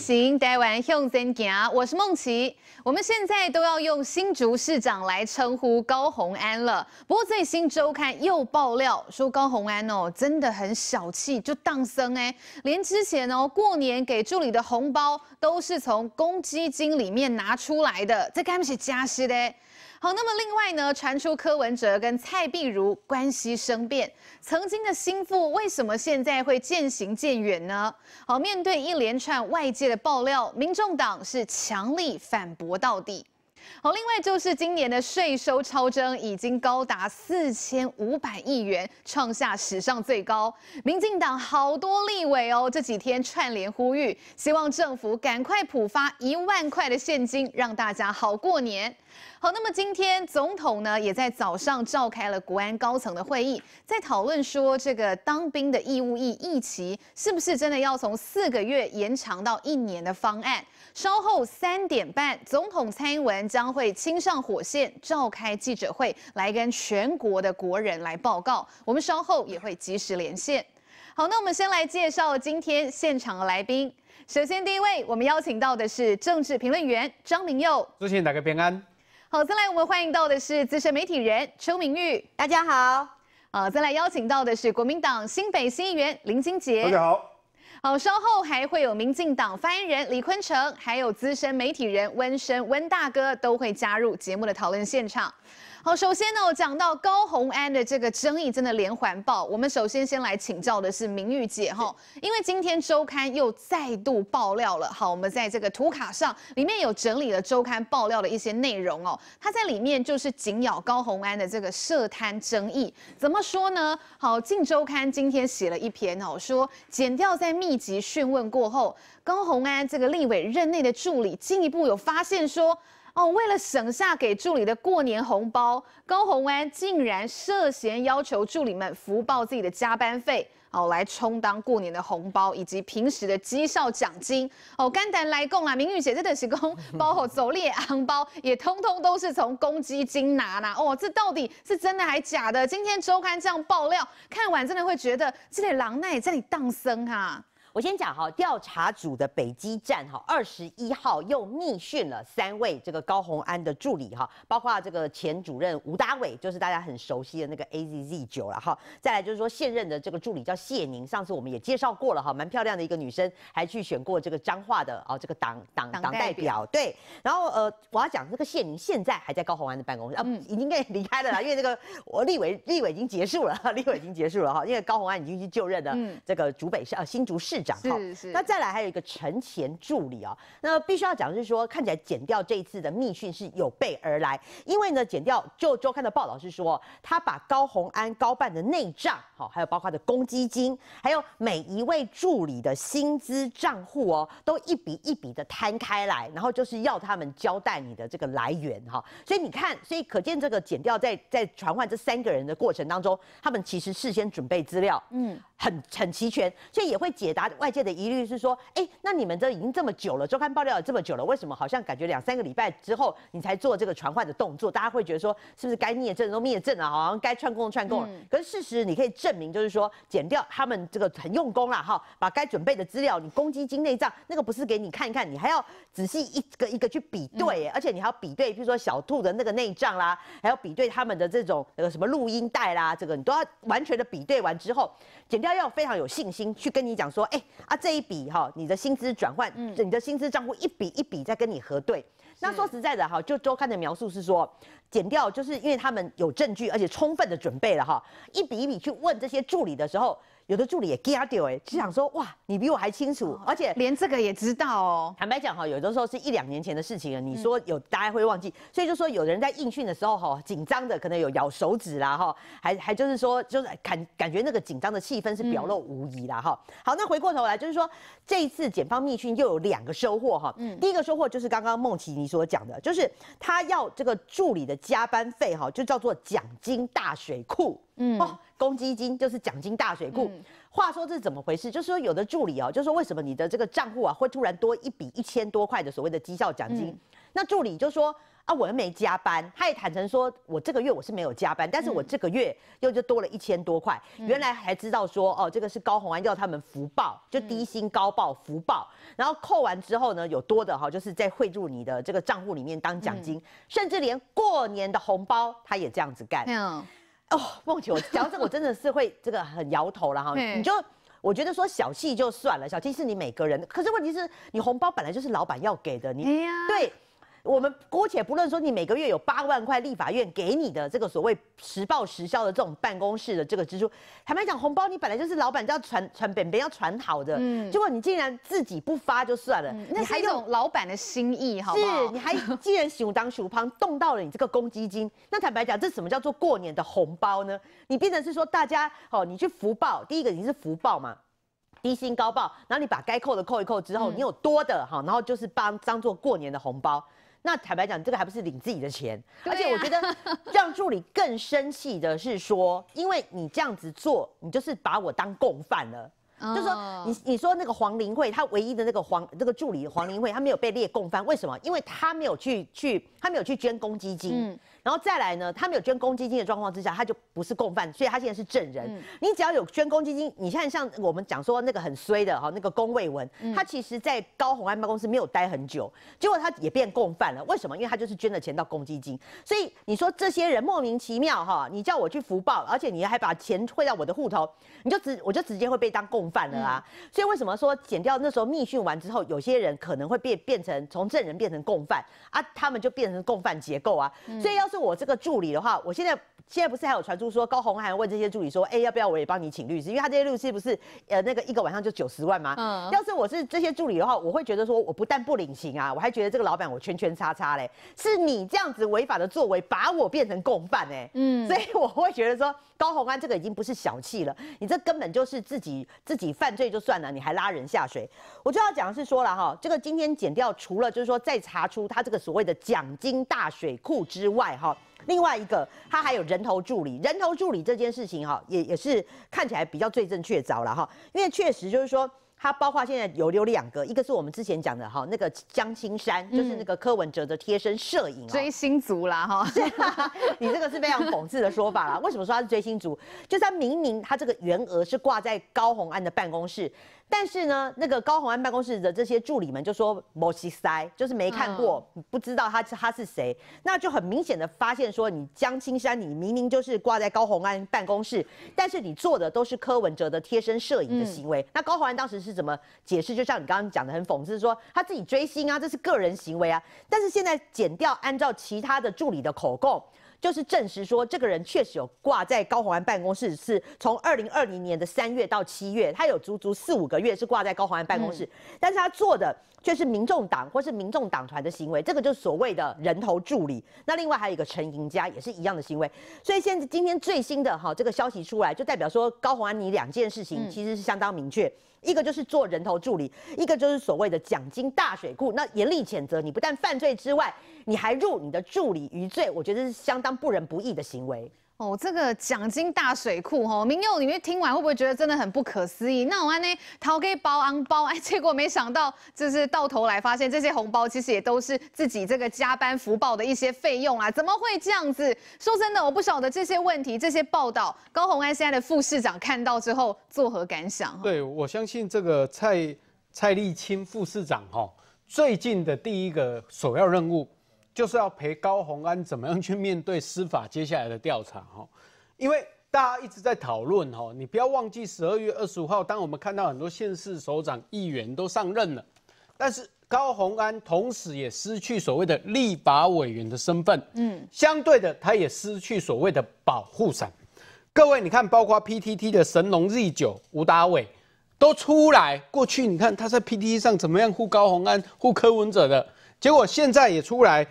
行，台湾向前行？我是梦琪。我们现在都要用新竹市长来称呼高鸿安了。不过最新周刊又爆料说，高鸿安哦真的很小气，就当僧哎，连之前哦过年给助理的红包都是从公积金里面拿出来的，这干不起家事的。好，那么另外呢，传出柯文哲跟蔡碧如关系生变，曾经的心腹，为什么现在会渐行渐远呢？好，面对一连串外界的爆料，民众党是强力反驳到底。好，另外就是今年的税收超增已经高达四千五百亿元，创下史上最高。民进党好多立委哦，这几天串联呼吁，希望政府赶快普发一万块的现金，让大家好过年。好，那么今天总统呢，也在早上召开了国安高层的会议，在讨论说这个当兵的义务役役期是不是真的要从四个月延长到一年的方案。稍后三点半，总统蔡英文将会亲上火线召开记者会，来跟全国的国人来报告。我们稍后也会即时连线。好，那我们先来介绍今天现场的来宾。首先第一位，我们邀请到的是政治评论员张明佑，主持人大家平安。好，再来我们欢迎到的是资深媒体人邱明玉，大家好。啊，再来邀请到的是国民党新北新议员林金杰，大家好。好，稍后还会有民进党发言人李坤城，还有资深媒体人温生温大哥都会加入节目的讨论现场。好，首先呢，我讲到高洪安的这个争议真的连环爆，我们首先先来请教的是明玉姐哈，因为今天周刊又再度爆料了，好，我们在这个图卡上里面有整理了周刊爆料的一些内容哦，它在里面就是紧咬高洪安的这个涉贪争议，怎么说呢？好，近周刊今天写了一篇哦，说剪掉在密集讯问过后，高洪安这个立委任内的助理进一步有发现说。哦，为了省下给助理的过年红包，高红安竟然涉嫌要求助理们福报自己的加班费哦，来充当过年的红包以及平时的绩效奖金哦，肝胆来供啊，明玉姐这等起公包括走列昂包也通通都是从公积金拿啦哦，这到底是真的还假的？今天周刊这样爆料，看完真的会觉得这里狼，奈在你里生啊。我先讲哈，调查组的北基站哈，二十一号又密训了三位这个高鸿安的助理哈，包括这个前主任吴大伟，就是大家很熟悉的那个 A Z Z 九了哈。再来就是说现任的这个助理叫谢宁，上次我们也介绍过了哈，蛮漂亮的一个女生，还去选过这个彰化的啊这个党党党代表对。然后呃，我要讲这个谢宁现在还在高鸿安的办公室，嗯，已经给离开了啦，因为这个我立委立委已经结束了，立委已经结束了哈，因为高鸿安已经去就任了这个竹北市啊新竹市。是是，那再来还有一个陈前助理啊，那必须要讲的是说，看起来剪掉这一次的密讯是有备而来，因为呢剪掉就周刊的报道是说，他把高鸿安高办的内账，好，还有包括他的公积金，还有每一位助理的薪资账户哦，都一笔一笔的摊开来，然后就是要他们交代你的这个来源哈，所以你看，所以可见这个剪掉在在传唤这三个人的过程当中，他们其实事先准备资料，嗯。很很齐全，所以也会解答外界的疑虑，是说，哎，那你们这已经这么久了，周刊爆料了这么久了，为什么好像感觉两三个礼拜之后你才做这个传唤的动作？大家会觉得说，是不是该灭证都灭证了，好像该串供的串供。了？可是事实你可以证明，就是说，减掉他们这个很用功了哈，把该准备的资料，你公积金内账那个不是给你看一看，你还要仔细一个一个去比对，而且你还要比对，比如说小兔的那个内账啦，还要比对他们的这种那个什么录音带啦，这个你都要完全的比对完之后减掉。他要非常有信心去跟你讲说，哎啊这一笔哈，你的薪资转换，你的薪资账户一笔一笔在跟你核对。那说实在的哈，就周刊的描述是说，减掉就是因为他们有证据，而且充分的准备了哈，一笔一笔去问这些助理的时候。有的助理也 get it 哎，就想说哇，你比我还清楚，而且连这个也知道哦。坦白讲哈，有的时候是一两年前的事情了，你说有大家会忘记，所以就说有人在应讯的时候哈，紧张的可能有咬手指啦哈，还还就是说就是感感觉那个紧张的气氛是表露无遗啦哈。好，那回过头来就是说，这一次检方密讯又有两个收获哈。嗯，第一个收获就是刚刚梦琪你所讲的，就是他要这个助理的加班费哈，就叫做奖金大水库。哦，公积金就是奖金大水库。话说这是怎么回事？就是说有的助理哦，就是说为什么你的这个账户啊会突然多一笔一千多块的所谓的绩效奖金？那助理就说啊，我又没加班，他也坦诚说，我这个月我是没有加班，但是我这个月又就多了一千多块。原来还知道说哦，这个是高红安要他们福报，就低薪高报福报，然后扣完之后呢有多的哈，就是在汇入你的这个账户里面当奖金，甚至连过年的红包他也这样子干。哦，梦琪，我讲这个，我真的是会这个很摇头了哈。你就我觉得说小气就算了，小气是你每个人。可是问题是你红包本来就是老板要给的，你对。我们姑且不论说你每个月有八万块立法院给你的这个所谓实报实销的这种办公室的这个支出，坦白讲红包你本来就是老板要传传本本要传好的，嗯，结果你竟然自己不发就算了，那还一种老板的心意，好不好？是，你还既 然喜武当属旁动到了你这个公积金，那坦白讲这什么叫做过年的红包呢？你变成是说大家哦，你去福报，第一个你是福报嘛，低薪高报，然后你把该扣的扣一扣之后，你有多的哈，然后就是帮当做过年的红包。那坦白讲，这个还不是领自己的钱，而且我觉得让助理更生气的是说，因为你这样子做，你就是把我当共犯了。就说你你说那个黄林慧，她唯一的那个黄这个助理黄林慧，她没有被列共犯，为什么？因为她没有去去，她没有去捐公积金。然后再来呢？他没有捐公积金的状况之下，他就不是共犯，所以他现在是证人。你只要有捐公积金，你看像我们讲说那个很衰的哈，那个龚卫文，他其实，在高红安办公室没有待很久，结果他也变共犯了。为什么？因为他就是捐了钱到公积金。所以你说这些人莫名其妙哈，你叫我去福报，而且你还把钱汇到我的户头，你就直我就直接会被当共犯了啊。所以为什么说减掉那时候密训完之后，有些人可能会变变成从证人变成共犯啊？他们就变成共犯结构啊。所以要是。我这个助理的话，我现在现在不是还有传出说，高红还问这些助理说，哎，要不要我也帮你请律师？因为他这些律师不是呃那个一个晚上就九十万吗？嗯，要是我是这些助理的话，我会觉得说，我不但不领情啊，我还觉得这个老板我圈圈叉叉嘞，是你这样子违法的作为把我变成共犯哎，嗯，所以我会觉得说。高鸿安这个已经不是小气了，你这根本就是自己自己犯罪就算了，你还拉人下水。我就要讲的是说了哈，这个今天减掉除了就是说再查出他这个所谓的奖金大水库之外哈，另外一个他还有人头助理，人头助理这件事情哈也也是看起来比较罪证确凿了哈，因为确实就是说。他包括现在有有两个，一个是我们之前讲的哈，那个江青山，就是那个柯文哲的贴身摄影，追星族啦哈，你这个是非常讽刺的说法啦。为什么说他是追星族？就是他明明他这个原额是挂在高红安的办公室，但是呢，那个高红安办公室的这些助理们就说莫西塞，就是没看过，不知道他是他是谁，那就很明显的发现说，你江青山，你明明就是挂在高红安办公室，但是你做的都是柯文哲的贴身摄影的行为。那高红安当时是。是怎么解释？就像你刚刚讲的，很讽刺，说他自己追星啊，这是个人行为啊。但是现在减掉，按照其他的助理的口供，就是证实说，这个人确实有挂在高鸿安办公室，是从二零二零年的三月到七月，他有足足四五个月是挂在高鸿安办公室，但是他做的。却是民众党或是民众党团的行为，这个就是所谓的人头助理。那另外还有一个陈盈佳，也是一样的行为。所以现在今天最新的哈这个消息出来，就代表说高宏安你两件事情其实是相当明确，一个就是做人头助理，一个就是所谓的奖金大水库。那严厉谴责你不但犯罪之外，你还入你的助理余罪，我觉得是相当不仁不义的行为。哦，这个奖金大水库哦，民佑，你们听完会不会觉得真的很不可思议？那我安呢掏给包安包，哎，结果没想到，就是到头来发现这些红包其实也都是自己这个加班福报的一些费用啊，怎么会这样子？说真的，我不晓得这些问题，这些报道，高雄安现在的副市长看到之后作何感想？对我相信这个蔡蔡立青副市长哈，最近的第一个首要任务。就是要陪高宏安怎么样去面对司法接下来的调查哈，因为大家一直在讨论哈，你不要忘记十二月二十五号，当我们看到很多县市首长、议员都上任了，但是高宏安同时也失去所谓的立法委员的身份，嗯，相对的他也失去所谓的保护伞。各位，你看，包括 PTT 的神龙 Z 九吴达伟都出来，过去你看他在 PTT 上怎么样护高宏安、护柯文哲的结果，现在也出来。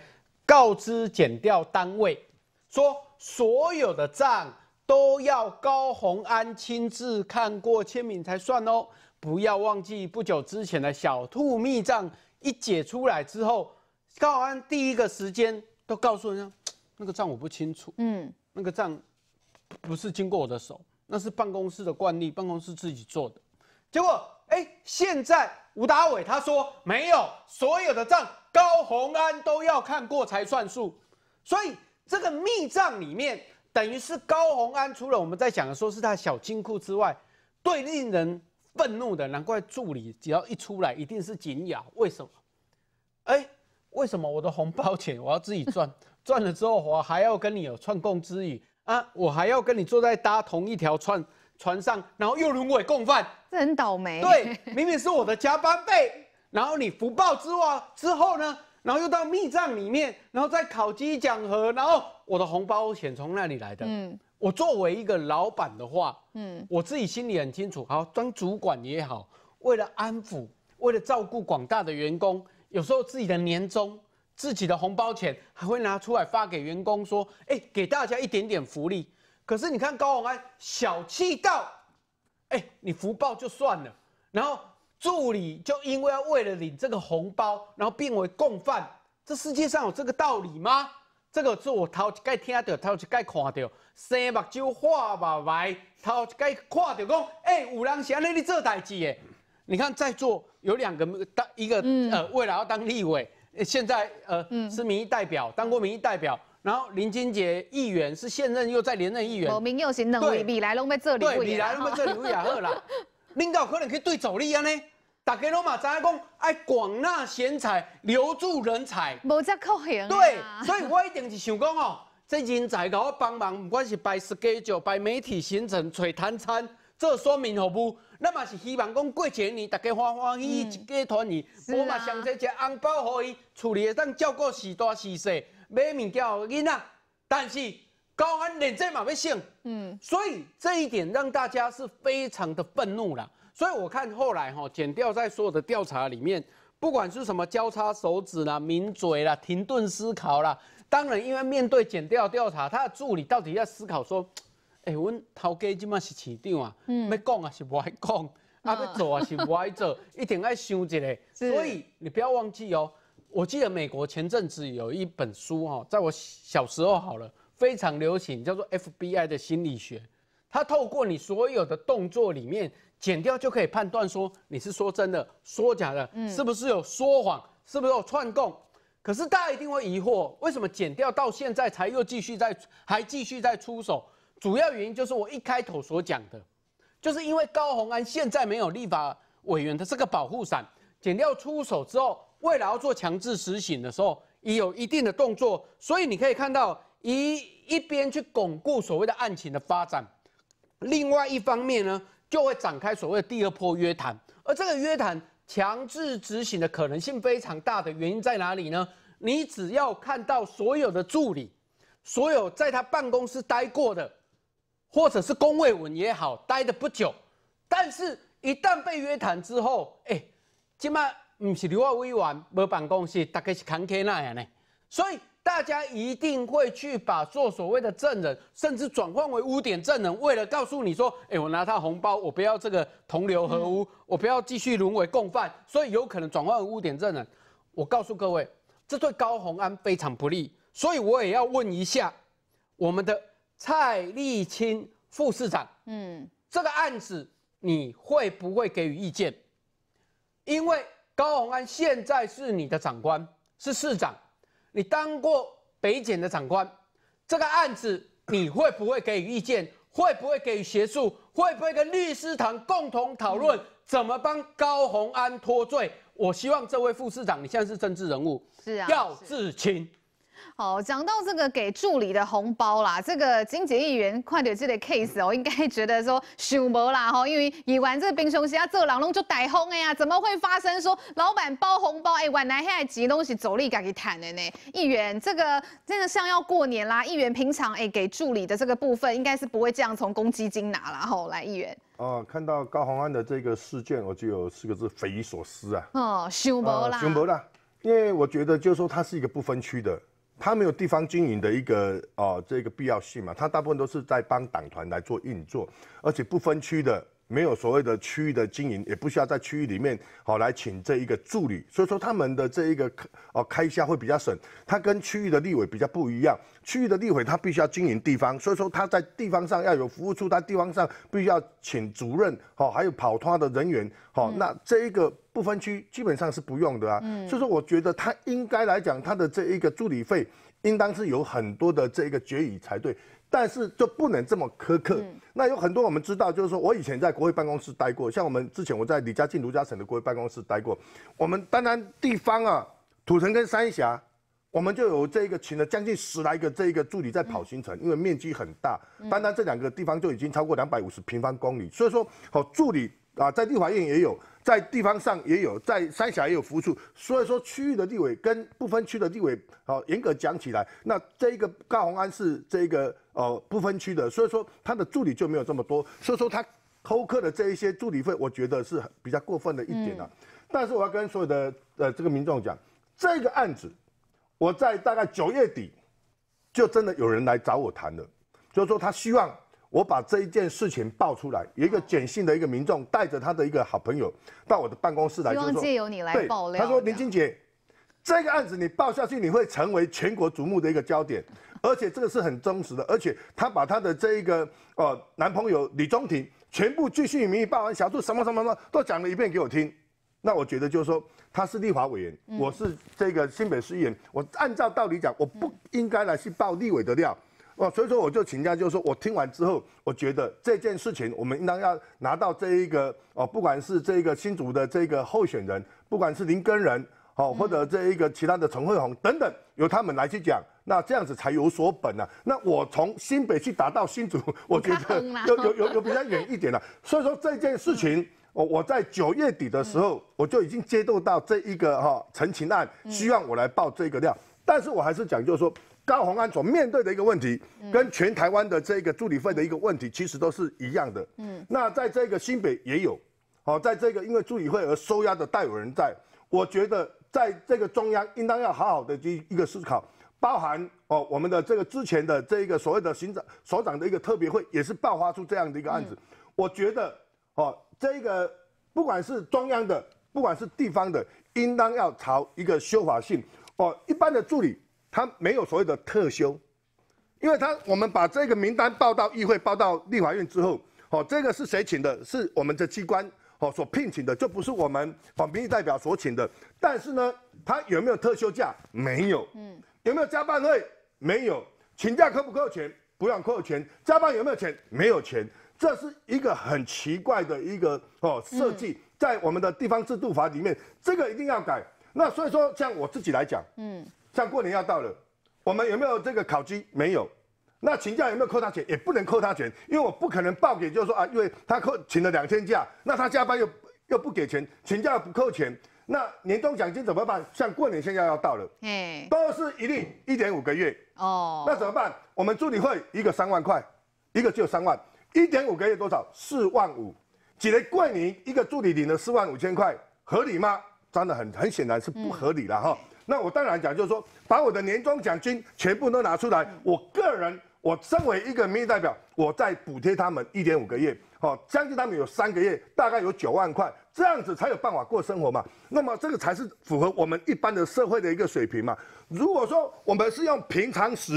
告知减掉单位，说所有的账都要高宏安亲自看过签名才算哦。不要忘记，不久之前的小兔密账一解出来之后，高洪安第一个时间都告诉人家，那个账我不清楚。嗯，那个账不是经过我的手，那是办公室的惯例，办公室自己做的。结果，哎，现在吴达伟他说没有，所有的账。高红安都要看过才算数，所以这个密账里面，等于是高红安除了我们在讲的，说是他小金库之外，最令人愤怒的。难怪助理只要一出来，一定是紧咬。为什么？哎，为什么我的红包钱我要自己赚？赚了之后，我还要跟你有串供之余啊！我还要跟你坐在搭同一条船船上，然后又沦为共犯，这很倒霉。对，明明是我的加班费。然后你福报之哇之后呢，然后又到密藏里面，然后再烤鸡讲和，然后我的红包钱从那里来的。嗯，我作为一个老板的话，嗯，我自己心里很清楚。好，当主管也好，为了安抚，为了照顾广大的员工，有时候自己的年终、自己的红包钱还会拿出来发给员工，说：“哎，给大家一点点福利。”可是你看高宏安小气到，哎，你福报就算了，然后。助理就因为要为了领这个红包，然后变为共犯，这世界上有这个道理吗？这个是我一该听得到一该看到，生目睭、画白头一该看到，讲，哎，有人是安尼哩做代志嘅。你看在座有两个当一个呃，未来要当立委，现在呃是民意代表，当过民意代表，然后林金杰议员是现任又在连任议员，某民又行弄一来弄在这里，对，你来弄在刘雅赫啦，领导可能可以对走力啊呢？大家拢嘛知影讲，爱广纳贤才，留住人才，无只可行啊！对，所以我一定是想讲哦，这人才搞我帮忙，不管是摆食鸡酒，摆媒体行程，找餐餐，做说明服务，那嘛是希望讲过节年，大家欢欢喜，喜一家团圆。我嘛想说，一个红包可以处理，会当照顾时大时小，买物件给囡仔。但是高安连这嘛要信，嗯，所以这一点让大家是非常的愤怒了。所以我看后来哈，减掉在所有的调查里面，不管是什么交叉手指啦、抿嘴啦、停顿思考啦，当然，因为面对减掉调查，他的助理到底要思考说，哎，阮头家今嘛是市长啊，要讲啊是不爱讲，阿要做啊是不爱做，一定要想一个，所以你不要忘记哦，我记得美国前阵子有一本书哈，在我小时候好了，非常流行，叫做 FBI 的心理学。他透过你所有的动作里面剪掉，就可以判断说你是说真的、说假的，是不是有说谎，是不是有串供？可是大家一定会疑惑，为什么剪掉到现在才又继续在还继续在出手？主要原因就是我一开头所讲的，就是因为高鸿安现在没有立法委员，他是个保护伞，剪掉出手之后，未来要做强制实行的时候，已有一定的动作，所以你可以看到一一边去巩固所谓的案情的发展。另外一方面呢，就会展开所谓的第二波约谈，而这个约谈强制执行的可能性非常大的原因在哪里呢？你只要看到所有的助理，所有在他办公室待过的，或者是工位稳也好，待的不久，但是一旦被约谈之后，哎，今麦唔是留阿威玩，没办公室，大概是扛那样呢，所以。大家一定会去把做所谓的证人，甚至转换为污点证人，为了告诉你说：“哎，我拿他红包，我不要这个同流合污，我不要继续沦为共犯。”所以有可能转换为污点证人。我告诉各位，这对高红安非常不利。所以我也要问一下我们的蔡丽青副市长：“嗯，这个案子你会不会给予意见？因为高红安现在是你的长官，是市长。”你当过北检的长官，这个案子你会不会给予意见？会不会给予协助？会不会跟律师团共同讨论怎么帮高鸿安脱罪？我希望这位副市长你现在是政治人物，是啊，廖自清。好，讲到这个给助理的红包啦，这个金杰议员快点这理 case 哦，应该觉得说想薄啦吼，因为你玩这个冰东西，他做狼龙就逮轰哎呀，怎么会发生说老板包红包哎，晚来黑来挤东西，走力家给谈的呢？议员，这个真的像要过年啦，议员平常哎给助理的这个部分，应该是不会这样从公积金拿啦吼，来议员。哦，看到高鸿安的这个事件，我就有四个字，匪夷所思啊。哦，想薄啦，想薄啦，因为我觉得就是说他是一个不分区的。他没有地方经营的一个啊，这个必要性嘛，他大部分都是在帮党团来做运作，而且不分区的。没有所谓的区域的经营，也不需要在区域里面好来请这一个助理，所以说他们的这一个开哦开销会比较省。他跟区域的立委比较不一样，区域的立委他必须要经营地方，所以说他在地方上要有服务处，他地方上必须要请主任好，还有跑他的人员好，那这一个不分区基本上是不用的啊。所以说我觉得他应该来讲，他的这一个助理费应当是有很多的这个决议才对。但是就不能这么苛刻。那有很多我们知道，就是说我以前在国会办公室待过，像我们之前我在李家进、卢家成的国会办公室待过。我们当然地方啊，土城跟三峡，我们就有这个请了将近十来个这个助理在跑行程，因为面积很大。单单这两个地方就已经超过两百五十平方公里，所以说好助理。啊，在立法院也有，在地方上也有，在三峡也有服务处，所以说区域的地位跟不分区的地位，哦，严格讲起来，那这一个高鸿安是这一个呃不分区的，所以说他的助理就没有这么多，所以说他偷课的这一些助理费，我觉得是比较过分的一点呐。但是我要跟所有的呃这个民众讲，这个案子我在大概九月底就真的有人来找我谈了，就是说他希望。我把这一件事情爆出来，有一个简姓的一个民众带着他的一个好朋友到我的办公室来，希望借由你来爆料。他说：“林清姐，这个案子你报下去，你会成为全国瞩目的一个焦点，而且这个是很真实的。而且他把他的这一个呃男朋友李宗廷全部据信名义报完小度什么什么什么都讲了一遍给我听。那我觉得就是说，他是立法委员，我是这个新北市议员，我按照道理讲，我不应该来去报立委的料。”哦，所以说我就请教，就是说我听完之后，我觉得这件事情我们应当要拿到这一个哦，不管是这个新竹的这个候选人，不管是林根仁，哦，或者这一个其他的陈慧虹等等，由他们来去讲，那这样子才有所本呢。那我从新北去打到新竹，我觉得有有有有比较远一点了。所以说这件事情，我我在九月底的时候，我就已经接到到这一个哈陈情案，希望我来报这个料，但是我还是讲，就是说。张宏安所面对的一个问题，跟全台湾的这个助理会的一个问题，其实都是一样的。嗯，那在这个新北也有，哦，在这个因为助理会而收押的代有人，在我觉得，在这个中央应当要好好的去一个思考，包含哦我们的这个之前的这个所谓的行长所长的一个特别会，也是爆发出这样的一个案子。我觉得哦，这个不管是中央的，不管是地方的，应当要朝一个修法性哦，一般的助理。他没有所谓的特休，因为他我们把这个名单报到议会、报到立法院之后，哦，这个是谁请的？是我们的机关哦所聘请的，就不是我们反民意代表所请的。但是呢，他有没有特休假？没有。嗯。有没有加班费？没有。请假扣不扣钱？不让扣钱。加班有没有钱？没有钱。这是一个很奇怪的一个哦设计，在我们的地方制度法里面，这个一定要改。那所以说，像我自己来讲，嗯。像过年要到了，我们有没有这个考绩？没有。那请假有没有扣他钱？也不能扣他钱，因为我不可能报给，就是说啊，因为他扣请了两天假，那他加班又又不给钱，请假不扣钱，那年终奖金怎么办？像过年现在要到了，都是一定一点五个月哦。那怎么办？我们助理会一个三万块，一个就三万，一点五个月多少？四万五。几人怪你？一个助理领了四万五千块，合理吗？真的很很显然是不合理了哈。那我当然讲，就是说把我的年终奖金全部都拿出来，我个人，我身为一个民意代表，我再补贴他们一点五个月，好，将近他们有三个月，大概有九万块，这样子才有办法过生活嘛。那么这个才是符合我们一般的社会的一个水平嘛。如果说我们是用平常时，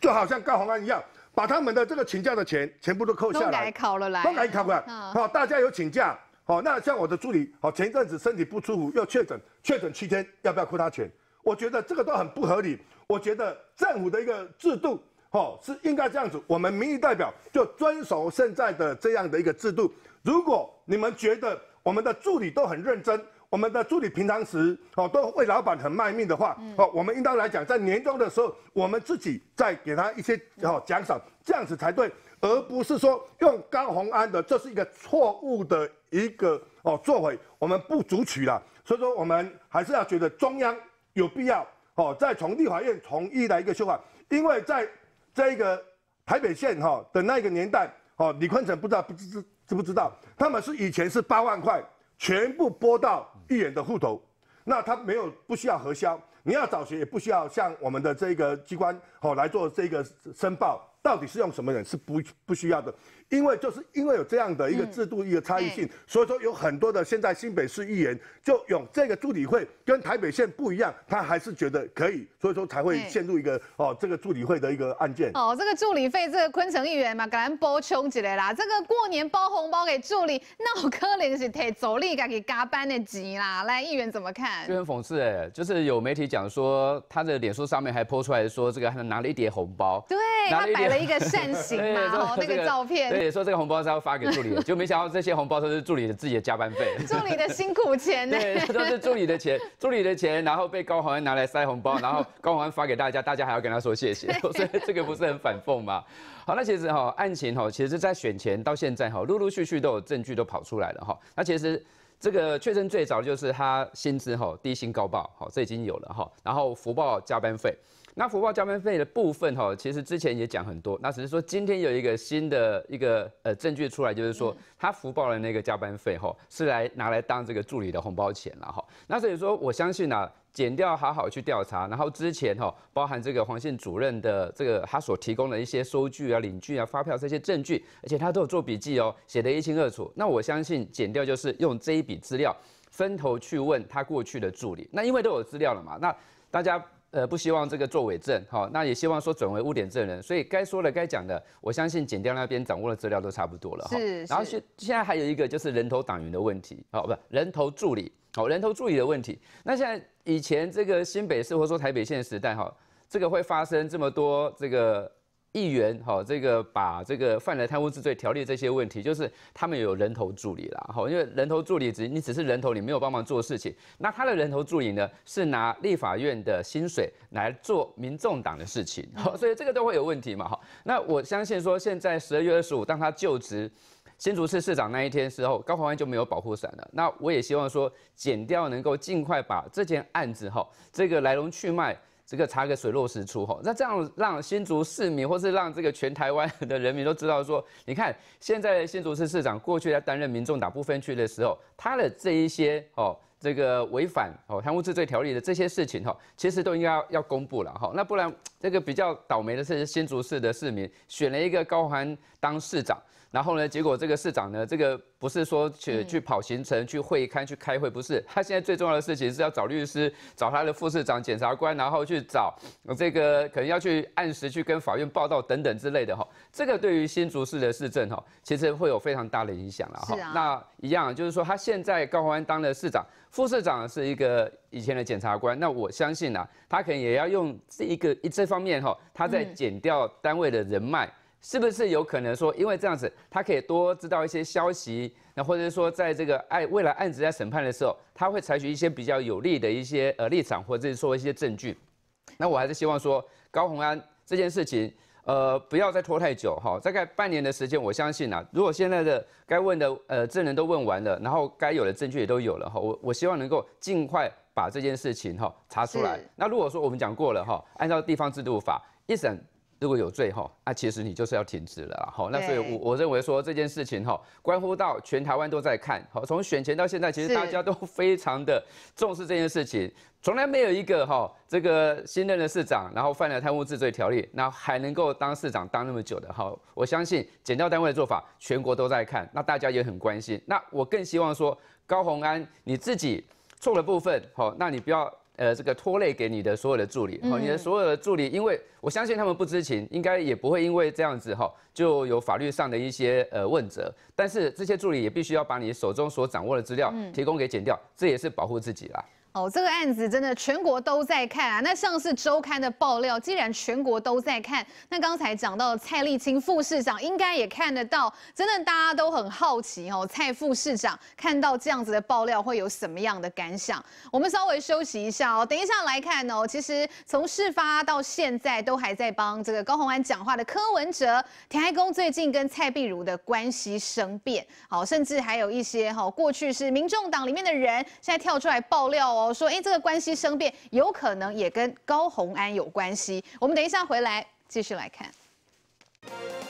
就好像高红安一样，把他们的这个请假的钱全部都扣下来，都改考了来，都改考了。好，大家有请假，好，那像我的助理，好，前一阵子身体不舒服，又确诊，确诊七天，要不要扣他钱？我觉得这个都很不合理。我觉得政府的一个制度，哦，是应该这样子。我们民意代表就遵守现在的这样的一个制度。如果你们觉得我们的助理都很认真，我们的助理平常时哦都为老板很卖命的话，哦，我们应当来讲在年终的时候，我们自己再给他一些哦奖赏，这样子才对，而不是说用高宏安的，这是一个错误的一个哦作为，我们不足取了。所以说，我们还是要觉得中央。有必要哦，再从立法院从一来一个修改，因为在这个台北县哈的那个年代哦，李坤城不知道不知知知不知道，他们是以前是八万块全部拨到议员的户头，那他没有不需要核销，你要找谁也不需要向我们的这个机关哦来做这个申报，到底是用什么人是不不需要的。因为就是因为有这样的一个制度一个差异性，所以说有很多的现在新北市议员就用这个助理会跟台北县不一样，他还是觉得可以，所以说才会陷入一个哦这个助理会的一个案件。哦，这个助理费，这个昆城议员嘛，人包穷起来啦，这个过年包红包给助理，那我可能就是摕走力家给加班的急啦，来议员怎么看？就很讽刺诶，就是有媒体讲说他的脸书上面还 po 出来说这个拿了一叠红包，对他摆了一个扇形嘛，哦那个照片。也说这个红包是要发给助理，就没想到这些红包都是助理的自己的加班费，助理的辛苦钱，对，都是助理的钱，助理的钱，然后被高鸿安拿来塞红包，然后高鸿安发给大家，大家还要跟他说谢谢，所以这个不是很反讽吗？好，那其实哈，案情哈，其实是在选前到现在哈，陆陆续续都有证据都跑出来了哈，那其实这个确认最早就是他薪资哈，低薪高报，好，这已经有了哈，然后福报加班费。那福报加班费的部分哈，其实之前也讲很多。那只是说今天有一个新的一个呃证据出来，就是说他福报的那个加班费哈，是来拿来当这个助理的红包钱了哈。那所以说我相信啊，减掉好好去调查。然后之前哈，包含这个黄信主任的这个他所提供的一些收据啊、领据啊、发票这些证据，而且他都有做笔记哦，写得一清二楚。那我相信减掉就是用这一笔资料分头去问他过去的助理。那因为都有资料了嘛，那大家。呃，不希望这个做伪证，哈，那也希望说转为污点证人，所以该说的、该讲的，我相信检调那边掌握的资料都差不多了，哈。是。然后现现在还有一个就是人头党员的问题，好，不人头助理，好，人头助理的问题。那现在以前这个新北市或说台北县时代，哈，这个会发生这么多这个。议员，哈，这个把这个犯了贪污之罪条例这些问题，就是他们有人头助理啦，哈，因为人头助理只你只是人头，你没有帮忙做事情，那他的人头助理呢，是拿立法院的薪水来做民众党的事情，所以这个都会有问题嘛，哈。那我相信说，现在十二月二十五当他就职新竹市市长那一天时候，高鸿安就没有保护伞了，那我也希望说，减掉能够尽快把这件案子，哈，这个来龙去脉。这个查个水落石出吼，那这样让新竹市民或是让这个全台湾的人民都知道说，你看现在新竹市市长过去在担任民众党不分区的时候，他的这一些哦，这个违反哦贪污治罪条例的这些事情哈，其实都应该要公布了哈，那不然这个比较倒霉的是新竹市的市民选了一个高寒当市长。然后呢？结果这个市长呢，这个不是说去去跑行程、去会开、去开会，不是。他现在最重要的事情是要找律师、找他的副市长、检察官，然后去找这个可能要去按时去跟法院报道等等之类的哈。这个对于新竹市的市政哈，其实会有非常大的影响了哈。那一样就是说，他现在高鸿安当了市长，副市长是一个以前的检察官，那我相信啊，他可能也要用这一个一这方面哈，他在减掉单位的人脉。是不是有可能说，因为这样子，他可以多知道一些消息，那或者说，在这个案未来案子在审判的时候，他会采取一些比较有利的一些呃立场，或者是说一些证据。那我还是希望说，高洪安这件事情，呃，不要再拖太久哈。大概半年的时间，我相信啊，如果现在的该问的呃证人都问完了，然后该有的证据也都有了哈，我我希望能够尽快把这件事情哈查出来。那如果说我们讲过了哈，按照地方制度法一审。如果有罪哈，那其实你就是要停职了哈，那所以我我认为说这件事情哈，关乎到全台湾都在看。好，从选前到现在，其实大家都非常的重视这件事情。从来没有一个哈，这个新任的市长，然后犯了贪污治罪条例，那还能够当市长当那么久的。哈。我相信检调单位的做法，全国都在看，那大家也很关心。那我更希望说，高鸿安你自己错了部分，好，那你不要。呃，这个拖累给你的所有的助理，哈，你的所有的助理，因为我相信他们不知情，应该也不会因为这样子哈，就有法律上的一些呃问责。但是这些助理也必须要把你手中所掌握的资料提供给剪掉，这也是保护自己啦。哦，这个案子真的全国都在看啊！那上次周刊的爆料，既然全国都在看，那刚才讲到蔡立青副市长应该也看得到，真的大家都很好奇哦。蔡副市长看到这样子的爆料会有什么样的感想？我们稍微休息一下哦，等一下来看哦。其实从事发到现在都还在帮这个高鸿安讲话的柯文哲、田爱公，最近跟蔡碧如的关系生变，好，甚至还有一些哈过去是民众党里面的人，现在跳出来爆料哦。说：“哎，这个关系生变，有可能也跟高红安有关系。”我们等一下回来继续来看。